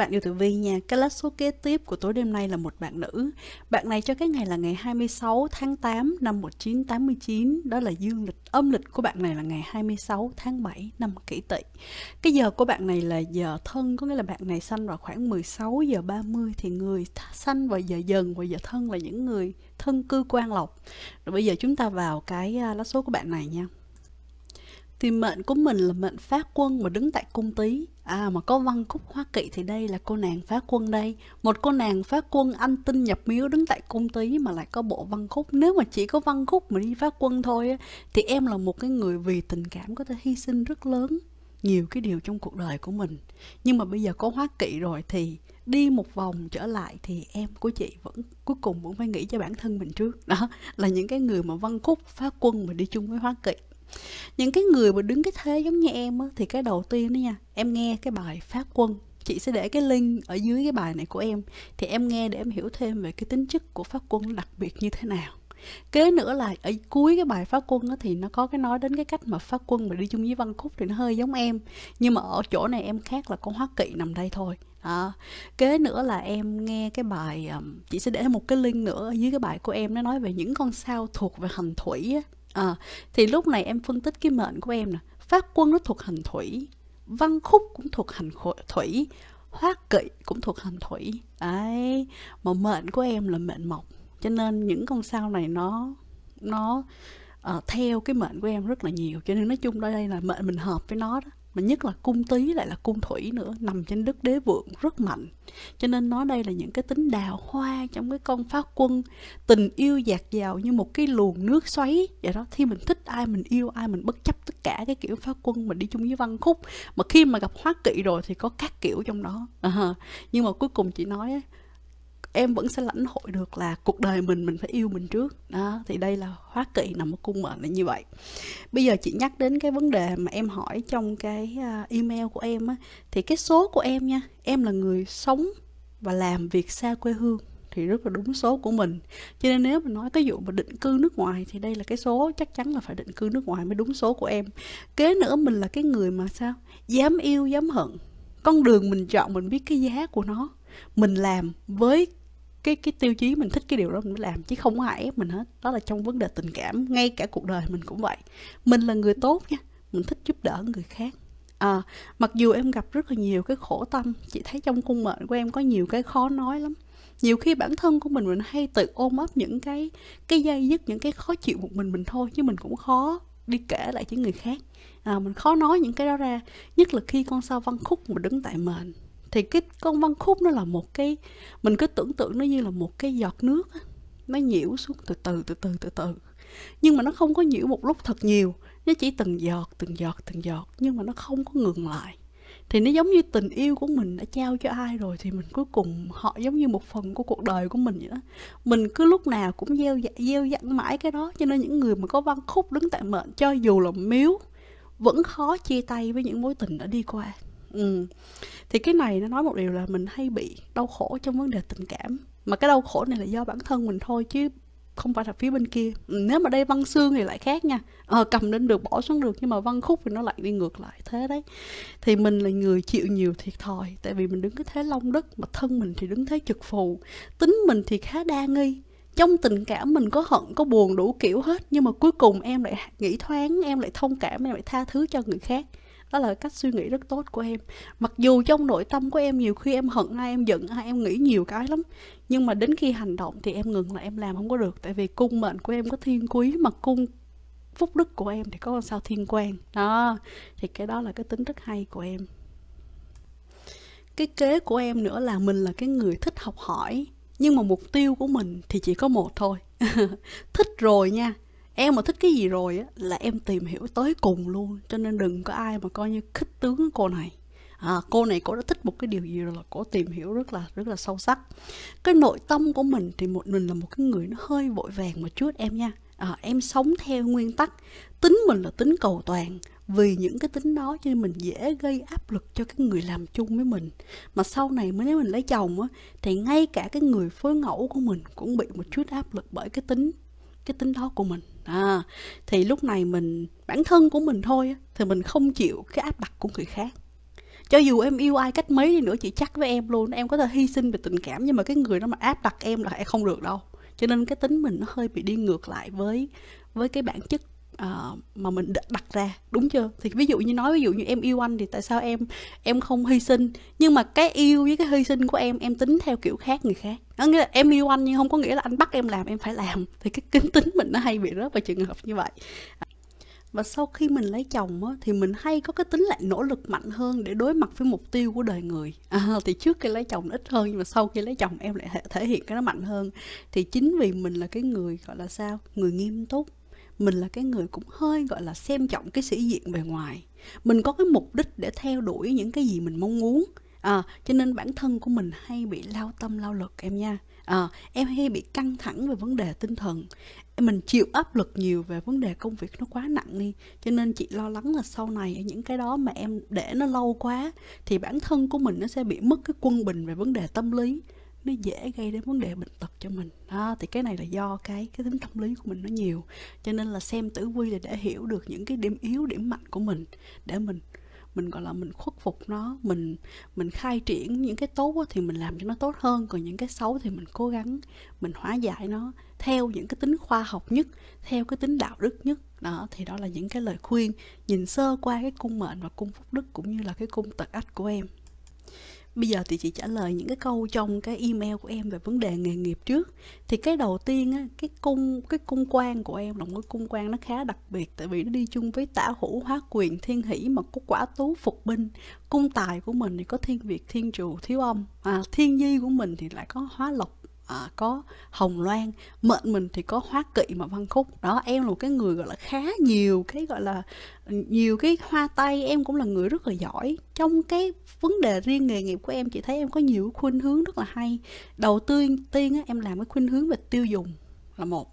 bạn yêu Tử Vi nha Cái lá số kế tiếp của tối đêm nay là một bạn nữ Bạn này cho cái ngày là ngày 26 tháng 8 năm 1989 Đó là dương lịch, âm lịch của bạn này là ngày 26 tháng 7 năm kỷ tỵ Cái giờ của bạn này là giờ thân Có nghĩa là bạn này sanh vào khoảng 16 giờ 30 Thì người sanh vào giờ dần và giờ thân là những người thân cư quan lộc Rồi bây giờ chúng ta vào cái à, lá số của bạn này nha thì mệnh của mình là mệnh phá quân mà đứng tại cung tý à mà có văn khúc hoa kỵ thì đây là cô nàng phá quân đây một cô nàng phá quân anh tinh nhập miếu đứng tại cung tý mà lại có bộ văn khúc nếu mà chỉ có văn khúc mà đi phá quân thôi thì em là một cái người vì tình cảm có thể hy sinh rất lớn nhiều cái điều trong cuộc đời của mình nhưng mà bây giờ có hoa kỵ rồi thì đi một vòng trở lại thì em của chị vẫn cuối cùng vẫn phải nghĩ cho bản thân mình trước đó là những cái người mà văn khúc phá quân mà đi chung với hoa kỵ những cái người mà đứng cái thế giống như em á, thì cái đầu tiên đó nha em nghe cái bài phát quân chị sẽ để cái link ở dưới cái bài này của em thì em nghe để em hiểu thêm về cái tính chất của phát quân đặc biệt như thế nào kế nữa là ở cuối cái bài phát quân á, thì nó có cái nói đến cái cách mà phát quân mà đi chung với văn khúc thì nó hơi giống em nhưng mà ở chỗ này em khác là con hóa kỵ nằm đây thôi à, kế nữa là em nghe cái bài um, chị sẽ để một cái link nữa ở dưới cái bài của em nó nói về những con sao thuộc về hành thủy á, à, thì lúc này em phân tích cái mệnh của em nè phát quân nó thuộc hành thủy văn khúc cũng thuộc hành thủy hóa kỵ cũng thuộc hành thủy đấy mà mệnh của em là mệnh mộc cho nên những con sao này nó nó uh, theo cái mệnh của em rất là nhiều cho nên nói chung đây đây là mệnh mình hợp với nó đó mà nhất là cung tý lại là cung thủy nữa nằm trên đất đế vượng rất mạnh cho nên nói đây là những cái tính đào hoa trong cái con phá quân tình yêu dạt dào như một cái luồng nước xoáy vậy đó khi mình thích ai mình yêu ai mình bất chấp tất cả cái kiểu phá quân mình đi chung với văn khúc mà khi mà gặp hóa kỵ rồi thì có các kiểu trong đó à, nhưng mà cuối cùng chị nói em vẫn sẽ lãnh hội được là cuộc đời mình mình phải yêu mình trước đó thì đây là hóa kỵ nằm ở cung mệnh là như vậy bây giờ chị nhắc đến cái vấn đề mà em hỏi trong cái à, email của em á thì cái số của em nha em là người sống và làm việc xa quê hương thì rất là đúng số của mình cho nên nếu mà nói cái vụ mà định cư nước ngoài thì đây là cái số chắc chắn là phải định cư nước ngoài mới đúng số của em kế nữa mình là cái người mà sao dám yêu dám hận con đường mình chọn mình biết cái giá của nó mình làm với cái cái tiêu chí mình thích cái điều đó mình mới làm chứ không có ai ép mình hết đó là trong vấn đề tình cảm ngay cả cuộc đời mình cũng vậy mình là người tốt nha mình thích giúp đỡ người khác à, mặc dù em gặp rất là nhiều cái khổ tâm chị thấy trong cung mệnh của em có nhiều cái khó nói lắm nhiều khi bản thân của mình mình hay tự ôm ấp những cái cái dây dứt những cái khó chịu một mình mình thôi chứ mình cũng khó đi kể lại với người khác à, mình khó nói những cái đó ra nhất là khi con sao văn khúc mà đứng tại mền thì cái con văn khúc nó là một cái mình cứ tưởng tượng nó như là một cái giọt nước nó nhiễu xuống từ từ từ từ từ từ nhưng mà nó không có nhiễu một lúc thật nhiều nó chỉ từng giọt từng giọt từng giọt nhưng mà nó không có ngừng lại thì nó giống như tình yêu của mình đã trao cho ai rồi thì mình cuối cùng họ giống như một phần của cuộc đời của mình vậy đó mình cứ lúc nào cũng gieo dạ, gieo dặn mãi cái đó cho nên những người mà có văn khúc đứng tại mệnh cho dù là miếu vẫn khó chia tay với những mối tình đã đi qua ừ. thì cái này nó nói một điều là mình hay bị đau khổ trong vấn đề tình cảm mà cái đau khổ này là do bản thân mình thôi chứ không phải là phía bên kia ừ, nếu mà đây văn xương thì lại khác nha ờ, cầm lên được bỏ xuống được nhưng mà văn khúc thì nó lại đi ngược lại thế đấy thì mình là người chịu nhiều thiệt thòi tại vì mình đứng cái thế long đất mà thân mình thì đứng thế trực phù tính mình thì khá đa nghi trong tình cảm mình có hận có buồn đủ kiểu hết nhưng mà cuối cùng em lại nghĩ thoáng em lại thông cảm em lại tha thứ cho người khác đó là cách suy nghĩ rất tốt của em mặc dù trong nội tâm của em nhiều khi em hận ai em giận ai em nghĩ nhiều cái lắm nhưng mà đến khi hành động thì em ngừng là em làm không có được tại vì cung mệnh của em có thiên quý mà cung phúc đức của em thì có con sao thiên quan đó thì cái đó là cái tính rất hay của em cái kế của em nữa là mình là cái người thích học hỏi nhưng mà mục tiêu của mình thì chỉ có một thôi thích rồi nha em mà thích cái gì rồi á là em tìm hiểu tới cùng luôn cho nên đừng có ai mà coi như khích tướng cô này à, cô này cô đã thích một cái điều gì rồi là cô tìm hiểu rất là rất là sâu sắc cái nội tâm của mình thì một mình là một cái người nó hơi vội vàng một chút em nha à, em sống theo nguyên tắc tính mình là tính cầu toàn vì những cái tính đó cho nên mình dễ gây áp lực cho cái người làm chung với mình mà sau này mới nếu mình lấy chồng á thì ngay cả cái người phối ngẫu của mình cũng bị một chút áp lực bởi cái tính cái tính đó của mình à, thì lúc này mình bản thân của mình thôi thì mình không chịu cái áp đặt của người khác cho dù em yêu ai cách mấy đi nữa chị chắc với em luôn em có thể hy sinh về tình cảm nhưng mà cái người đó mà áp đặt em là không được đâu cho nên cái tính mình nó hơi bị đi ngược lại với với cái bản chất uh, mà mình đặt ra đúng chưa thì ví dụ như nói ví dụ như em yêu anh thì tại sao em em không hy sinh nhưng mà cái yêu với cái hy sinh của em em tính theo kiểu khác người khác nó nghĩa là em yêu anh nhưng không có nghĩa là anh bắt em làm em phải làm thì cái kính tính mình nó hay bị rớt vào trường hợp như vậy và sau khi mình lấy chồng á, thì mình hay có cái tính lại nỗ lực mạnh hơn để đối mặt với mục tiêu của đời người à, thì trước khi lấy chồng ít hơn nhưng mà sau khi lấy chồng em lại thể hiện cái nó mạnh hơn thì chính vì mình là cái người gọi là sao người nghiêm túc mình là cái người cũng hơi gọi là xem trọng cái sĩ diện bề ngoài mình có cái mục đích để theo đuổi những cái gì mình mong muốn à, cho nên bản thân của mình hay bị lao tâm lao lực em nha à, em hay bị căng thẳng về vấn đề tinh thần mình chịu áp lực nhiều về vấn đề công việc nó quá nặng đi cho nên chị lo lắng là sau này những cái đó mà em để nó lâu quá thì bản thân của mình nó sẽ bị mất cái quân bình về vấn đề tâm lý nó dễ gây đến vấn đề bệnh tật cho mình đó thì cái này là do cái cái tính tâm lý của mình nó nhiều cho nên là xem tử vi là để hiểu được những cái điểm yếu điểm mạnh của mình để mình mình gọi là mình khuất phục nó mình mình khai triển những cái tốt thì mình làm cho nó tốt hơn còn những cái xấu thì mình cố gắng mình hóa giải nó theo những cái tính khoa học nhất theo cái tính đạo đức nhất đó thì đó là những cái lời khuyên nhìn sơ qua cái cung mệnh và cung phúc đức cũng như là cái cung tật ách của em bây giờ thì chị trả lời những cái câu trong cái email của em về vấn đề nghề nghiệp trước thì cái đầu tiên á, cái cung cái cung quan của em là một cái cung quan nó khá đặc biệt tại vì nó đi chung với tả hữu hóa quyền thiên hỷ mà có quả tú phục binh cung tài của mình thì có thiên việt thiên trù thiếu âm à, thiên di của mình thì lại có hóa lộc à, có hồng loan mệnh mình thì có hóa kỵ mà văn khúc đó em là một cái người gọi là khá nhiều cái gọi là ừ, nhiều cái hoa tay em cũng là người rất là giỏi trong cái vấn đề riêng nghề nghiệp của em chị thấy em có nhiều khuynh hướng rất là hay đầu tiên tiên á, em làm cái khuynh hướng về tiêu dùng là một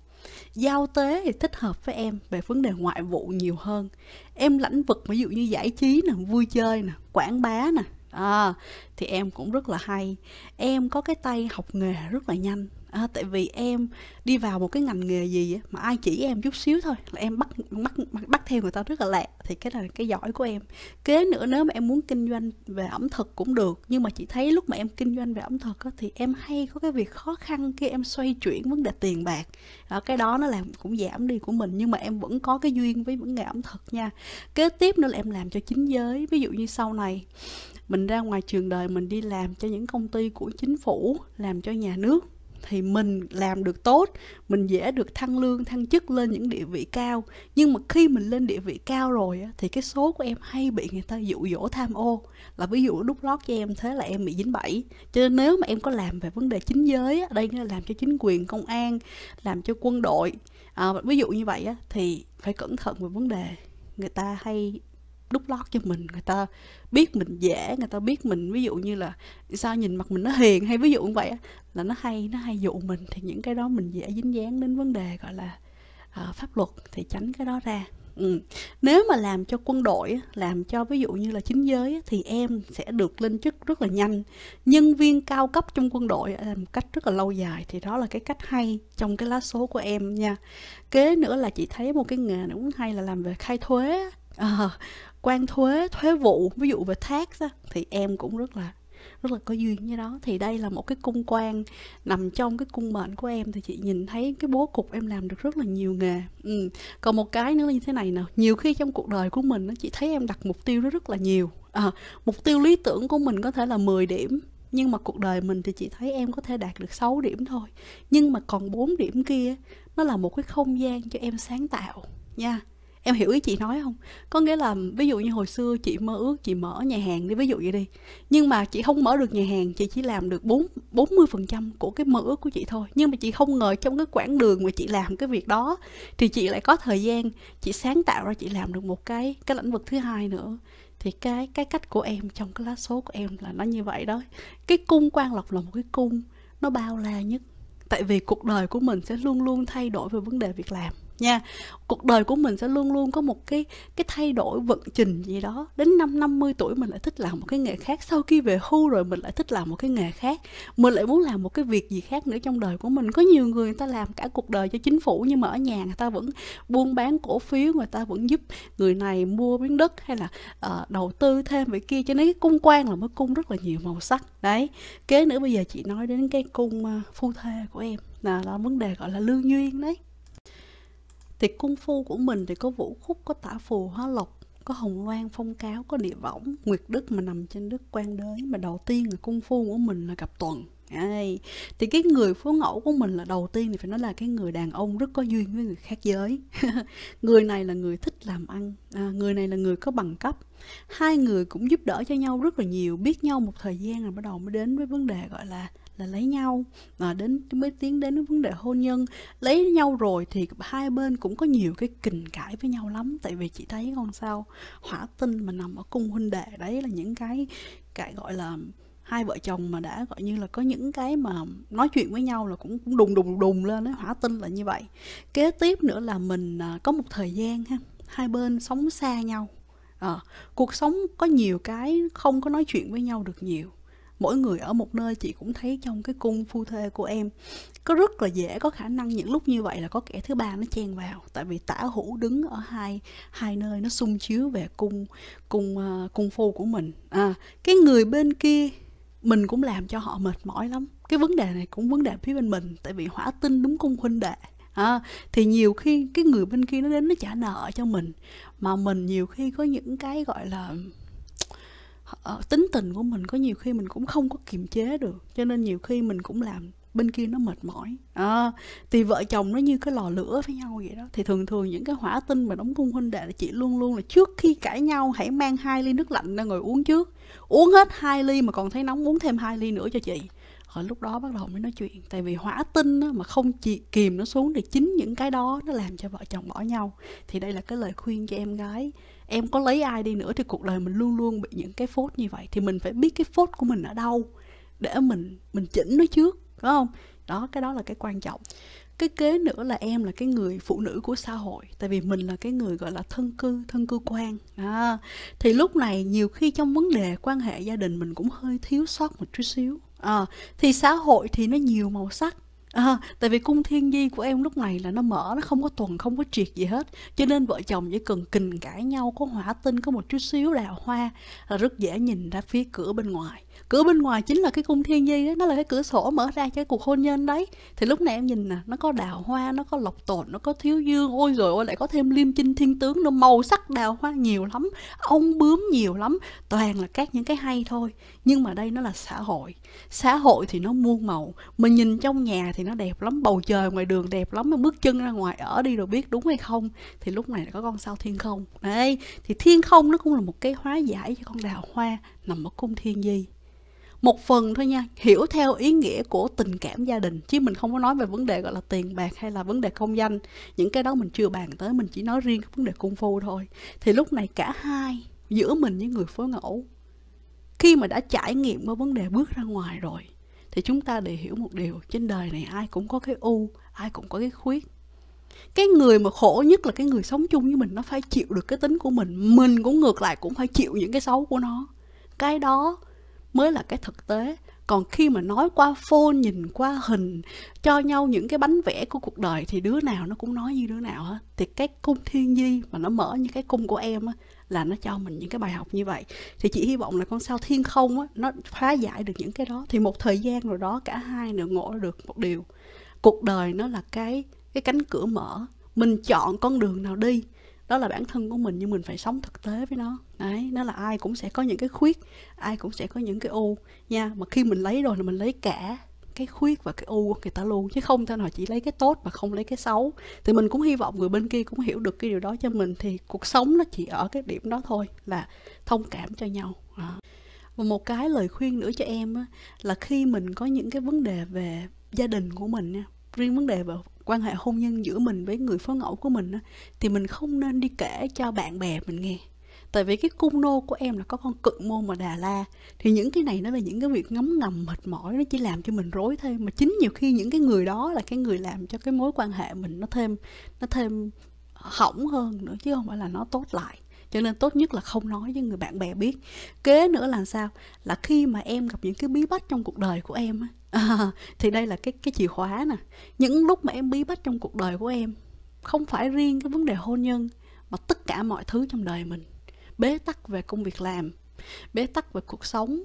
giao tế thì thích hợp với em về vấn đề ngoại vụ nhiều hơn em lãnh vực ví dụ như giải trí nè vui chơi nè quảng bá nè à, thì em cũng rất là hay em có cái tay học nghề rất là nhanh à, tại vì em đi vào một cái ngành nghề gì mà ai chỉ em chút xíu thôi là em bắt bắt bắt theo người ta rất là lẹ thì cái là cái giỏi của em kế nữa nếu mà em muốn kinh doanh về ẩm thực cũng được nhưng mà chị thấy lúc mà em kinh doanh về ẩm thực á, thì em hay có cái việc khó khăn khi em xoay chuyển vấn đề tiền bạc à, cái đó nó làm cũng giảm đi của mình nhưng mà em vẫn có cái duyên với vấn đề ẩm thực nha kế tiếp nữa là em làm cho chính giới ví dụ như sau này mình ra ngoài trường đời mình đi làm cho những công ty của chính phủ làm cho nhà nước thì mình làm được tốt mình dễ được thăng lương thăng chức lên những địa vị cao nhưng mà khi mình lên địa vị cao rồi thì cái số của em hay bị người ta dụ dỗ tham ô là ví dụ đút lót cho em thế là em bị dính bẫy cho nên nếu mà em có làm về vấn đề chính giới đây là làm cho chính quyền công an làm cho quân đội à, ví dụ như vậy thì phải cẩn thận về vấn đề người ta hay đúc lót cho mình người ta biết mình dễ người ta biết mình ví dụ như là sao nhìn mặt mình nó hiền hay ví dụ như vậy là nó hay nó hay dụ mình thì những cái đó mình dễ dính dáng đến vấn đề gọi là uh, pháp luật thì tránh cái đó ra ừ. nếu mà làm cho quân đội làm cho ví dụ như là chính giới thì em sẽ được lên chức rất là nhanh nhân viên cao cấp trong quân đội làm cách rất là lâu dài thì đó là cái cách hay trong cái lá số của em nha kế nữa là chị thấy một cái nghề cũng hay là làm về khai thuế à, quan thuế thuế vụ ví dụ về tax á, thì em cũng rất là rất là có duyên như đó thì đây là một cái cung quan nằm trong cái cung mệnh của em thì chị nhìn thấy cái bố cục em làm được rất là nhiều nghề ừ. còn một cái nữa như thế này nè nhiều khi trong cuộc đời của mình chị thấy em đặt mục tiêu đó rất là nhiều à, mục tiêu lý tưởng của mình có thể là 10 điểm nhưng mà cuộc đời mình thì chị thấy em có thể đạt được 6 điểm thôi nhưng mà còn 4 điểm kia nó là một cái không gian cho em sáng tạo nha yeah em hiểu ý chị nói không có nghĩa là ví dụ như hồi xưa chị mơ ước chị mở nhà hàng đi ví dụ vậy đi nhưng mà chị không mở được nhà hàng chị chỉ làm được bốn bốn mươi phần trăm của cái mơ ước của chị thôi nhưng mà chị không ngờ trong cái quãng đường mà chị làm cái việc đó thì chị lại có thời gian chị sáng tạo ra chị làm được một cái cái lĩnh vực thứ hai nữa thì cái cái cách của em trong cái lá số của em là nó như vậy đó cái cung quan lộc là một cái cung nó bao la nhất tại vì cuộc đời của mình sẽ luôn luôn thay đổi về vấn đề việc làm nha cuộc đời của mình sẽ luôn luôn có một cái cái thay đổi vận trình gì đó đến năm 50 tuổi mình lại thích làm một cái nghề khác sau khi về hưu rồi mình lại thích làm một cái nghề khác mình lại muốn làm một cái việc gì khác nữa trong đời của mình có nhiều người người ta làm cả cuộc đời cho chính phủ nhưng mà ở nhà người ta vẫn buôn bán cổ phiếu người ta vẫn giúp người này mua miếng đất hay là uh, đầu tư thêm về kia cho nên cái cung quan là một cung rất là nhiều màu sắc đấy kế nữa bây giờ chị nói đến cái cung uh, phu thê của em là, là vấn đề gọi là lương duyên đấy thì cung phu của mình thì có vũ khúc có tả phù hóa lộc có hồng loan phong cáo có địa võng nguyệt đức mà nằm trên đức quan đới mà đầu tiên là cung phu của mình là gặp tuần Đấy. thì cái người phú ngẫu của mình là đầu tiên thì phải nói là cái người đàn ông rất có duyên với người khác giới người này là người thích làm ăn à, người này là người có bằng cấp hai người cũng giúp đỡ cho nhau rất là nhiều biết nhau một thời gian rồi bắt đầu mới đến với vấn đề gọi là là lấy nhau mà ờ, đến mới tiến đến vấn đề hôn nhân lấy nhau rồi thì hai bên cũng có nhiều cái kình cãi với nhau lắm tại vì chị thấy con sao hỏa tinh mà nằm ở cung huynh đệ đấy là những cái cái gọi là hai vợ chồng mà đã gọi như là có những cái mà nói chuyện với nhau là cũng cũng đùng đùng đùng lên đấy hỏa tinh là như vậy kế tiếp nữa là mình à, có một thời gian ha hai bên sống xa nhau à, cuộc sống có nhiều cái không có nói chuyện với nhau được nhiều mỗi người ở một nơi chị cũng thấy trong cái cung phu thê của em có rất là dễ có khả năng những lúc như vậy là có kẻ thứ ba nó chen vào tại vì tả hữu đứng ở hai hai nơi nó xung chiếu về cung cung uh, cung phu của mình à, cái người bên kia mình cũng làm cho họ mệt mỏi lắm cái vấn đề này cũng vấn đề phía bên mình tại vì hỏa tinh đúng cung huynh đệ à, thì nhiều khi cái người bên kia nó đến nó trả nợ cho mình mà mình nhiều khi có những cái gọi là Ờ, tính tình của mình có nhiều khi mình cũng không có kiềm chế được cho nên nhiều khi mình cũng làm bên kia nó mệt mỏi à, thì vợ chồng nó như cái lò lửa với nhau vậy đó thì thường thường những cái hỏa tinh mà đóng cung huynh đệ là chị luôn luôn là trước khi cãi nhau hãy mang hai ly nước lạnh ra ngồi uống trước uống hết hai ly mà còn thấy nóng uống thêm hai ly nữa cho chị rồi lúc đó bắt đầu mới nói chuyện tại vì hỏa tinh mà không chị kìm nó xuống thì chính những cái đó nó làm cho vợ chồng bỏ nhau thì đây là cái lời khuyên cho em gái em có lấy ai đi nữa thì cuộc đời mình luôn luôn bị những cái phốt như vậy thì mình phải biết cái phốt của mình ở đâu để mình mình chỉnh nó trước đúng không đó cái đó là cái quan trọng cái kế nữa là em là cái người phụ nữ của xã hội tại vì mình là cái người gọi là thân cư thân cư quan à, thì lúc này nhiều khi trong vấn đề quan hệ gia đình mình cũng hơi thiếu sót một chút xíu à, thì xã hội thì nó nhiều màu sắc À, tại vì cung thiên di của em lúc này là nó mở nó không có tuần không có triệt gì hết cho nên vợ chồng chỉ cần kình cãi nhau có hỏa tinh có một chút xíu đào hoa là rất dễ nhìn ra phía cửa bên ngoài cửa bên ngoài chính là cái cung thiên di đó, nó là cái cửa sổ mở ra cho cái cuộc hôn nhân đấy thì lúc này em nhìn nè nó có đào hoa nó có lộc tồn nó có thiếu dương ôi rồi ôi lại có thêm liêm chinh thiên tướng nó màu sắc đào hoa nhiều lắm ông bướm nhiều lắm toàn là các những cái hay thôi nhưng mà đây nó là xã hội xã hội thì nó muôn màu mình nhìn trong nhà thì nó đẹp lắm bầu trời ngoài đường đẹp lắm mà bước chân ra ngoài ở đi rồi biết đúng hay không thì lúc này có con sao thiên không đấy thì thiên không nó cũng là một cái hóa giải cho con đào hoa nằm ở cung thiên di một phần thôi nha hiểu theo ý nghĩa của tình cảm gia đình chứ mình không có nói về vấn đề gọi là tiền bạc hay là vấn đề công danh những cái đó mình chưa bàn tới mình chỉ nói riêng cái vấn đề cung phu thôi thì lúc này cả hai giữa mình với người phối ngẫu khi mà đã trải nghiệm qua vấn đề bước ra ngoài rồi thì chúng ta để hiểu một điều trên đời này ai cũng có cái u ai cũng có cái khuyết cái người mà khổ nhất là cái người sống chung với mình nó phải chịu được cái tính của mình mình cũng ngược lại cũng phải chịu những cái xấu của nó cái đó mới là cái thực tế còn khi mà nói qua phone nhìn qua hình cho nhau những cái bánh vẽ của cuộc đời thì đứa nào nó cũng nói như đứa nào hết thì cái cung thiên di mà nó mở như cái cung của em á là nó cho mình những cái bài học như vậy thì chị hy vọng là con sao thiên không á nó phá giải được những cái đó thì một thời gian rồi đó cả hai đều ngộ được một điều cuộc đời nó là cái cái cánh cửa mở mình chọn con đường nào đi đó là bản thân của mình nhưng mình phải sống thực tế với nó đấy nó là ai cũng sẽ có những cái khuyết ai cũng sẽ có những cái u nha mà khi mình lấy rồi là mình lấy cả cái khuyết và cái u của người ta luôn chứ không thể nào chỉ lấy cái tốt mà không lấy cái xấu thì mình cũng hy vọng người bên kia cũng hiểu được cái điều đó cho mình thì cuộc sống nó chỉ ở cái điểm đó thôi là thông cảm cho nhau à. và một cái lời khuyên nữa cho em á, là khi mình có những cái vấn đề về gia đình của mình nha riêng vấn đề về quan hệ hôn nhân giữa mình với người phối ngẫu của mình thì mình không nên đi kể cho bạn bè mình nghe tại vì cái cung nô của em là có con cự môn mà đà la thì những cái này nó là những cái việc ngấm ngầm mệt mỏi nó chỉ làm cho mình rối thêm mà chính nhiều khi những cái người đó là cái người làm cho cái mối quan hệ mình nó thêm nó thêm hỏng hơn nữa chứ không phải là nó tốt lại cho nên tốt nhất là không nói với người bạn bè biết kế nữa là sao là khi mà em gặp những cái bí bách trong cuộc đời của em À, thì đây là cái cái chìa khóa nè những lúc mà em bí bách trong cuộc đời của em không phải riêng cái vấn đề hôn nhân mà tất cả mọi thứ trong đời mình bế tắc về công việc làm bế tắc về cuộc sống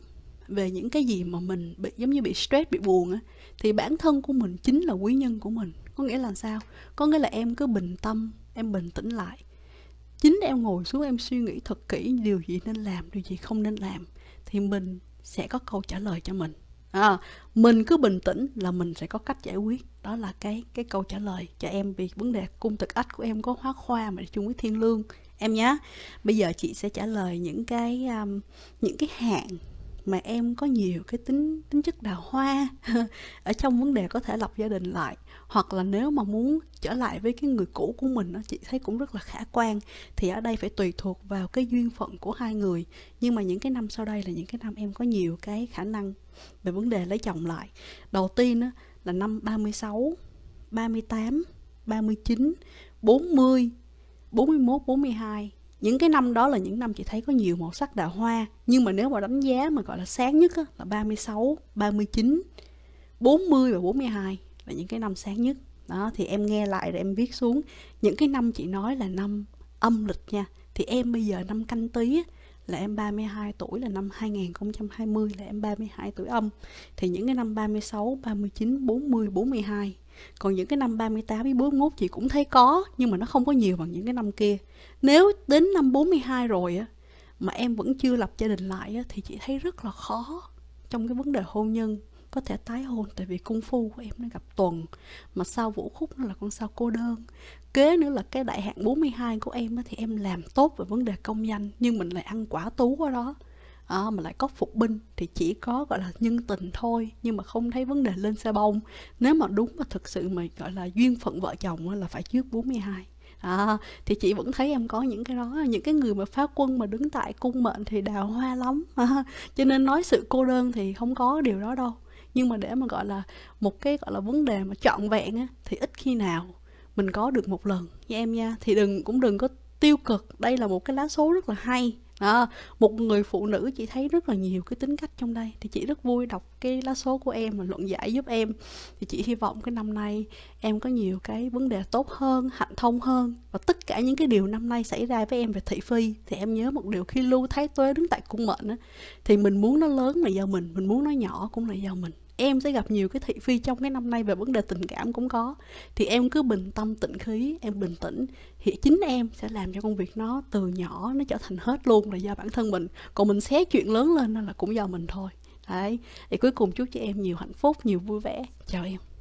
về những cái gì mà mình bị giống như bị stress bị buồn á thì bản thân của mình chính là quý nhân của mình có nghĩa là sao có nghĩa là em cứ bình tâm em bình tĩnh lại chính em ngồi xuống em suy nghĩ thật kỹ điều gì nên làm điều gì không nên làm thì mình sẽ có câu trả lời cho mình à, mình cứ bình tĩnh là mình sẽ có cách giải quyết đó là cái cái câu trả lời cho em vì vấn đề cung thực ách của em có hóa khoa mà chung với thiên lương em nhé bây giờ chị sẽ trả lời những cái um, những cái hạn mà em có nhiều cái tính tính chất đào hoa ở trong vấn đề có thể lập gia đình lại hoặc là nếu mà muốn trở lại với cái người cũ của mình nó chị thấy cũng rất là khả quan thì ở đây phải tùy thuộc vào cái duyên phận của hai người nhưng mà những cái năm sau đây là những cái năm em có nhiều cái khả năng về vấn đề lấy chồng lại đầu tiên đó là năm 36 38 39 40 41 42 những cái năm đó là những năm chị thấy có nhiều màu sắc đào hoa nhưng mà nếu mà đánh giá mà gọi là sáng nhất á, là 36, 39, 40 và 42 là những cái năm sáng nhất đó thì em nghe lại rồi em viết xuống những cái năm chị nói là năm âm lịch nha thì em bây giờ năm canh tý là em 32 tuổi là năm 2020 là em 32 tuổi âm thì những cái năm 36, 39, 40, 42 còn những cái năm 38 với 41 chị cũng thấy có nhưng mà nó không có nhiều bằng những cái năm kia nếu đến năm 42 rồi á mà em vẫn chưa lập gia đình lại á, thì chị thấy rất là khó trong cái vấn đề hôn nhân có thể tái hôn tại vì cung phu của em nó gặp tuần mà sao vũ khúc nó là con sao cô đơn kế nữa là cái đại hạn 42 của em á, thì em làm tốt về vấn đề công danh nhưng mình lại ăn quả tú ở đó à, mà lại có phục binh thì chỉ có gọi là nhân tình thôi nhưng mà không thấy vấn đề lên xe bông nếu mà đúng mà thực sự mà gọi là duyên phận vợ chồng là phải trước 42 à, ờ, thì chị vẫn thấy em có những cái đó những cái người mà phá quân mà đứng tại cung mệnh thì đào hoa lắm à, cho nên nói sự cô đơn thì không có điều đó đâu nhưng mà để mà gọi là một cái gọi là vấn đề mà trọn vẹn á, thì ít khi nào mình có được một lần như em nha thì đừng cũng đừng có tiêu cực đây là một cái lá số rất là hay à, một người phụ nữ chị thấy rất là nhiều cái tính cách trong đây thì chị rất vui đọc cái lá số của em và luận giải giúp em thì chị hy vọng cái năm nay em có nhiều cái vấn đề tốt hơn hạnh thông hơn và tất cả những cái điều năm nay xảy ra với em về thị phi thì em nhớ một điều khi lưu thái tuế đứng tại cung mệnh á, thì mình muốn nó lớn là do mình mình muốn nó nhỏ cũng là do mình em sẽ gặp nhiều cái thị phi trong cái năm nay về vấn đề tình cảm cũng có thì em cứ bình tâm tĩnh khí em bình tĩnh thì chính em sẽ làm cho công việc nó từ nhỏ nó trở thành hết luôn là do bản thân mình còn mình xé chuyện lớn lên là cũng do mình thôi đấy thì cuối cùng chúc cho em nhiều hạnh phúc nhiều vui vẻ chào em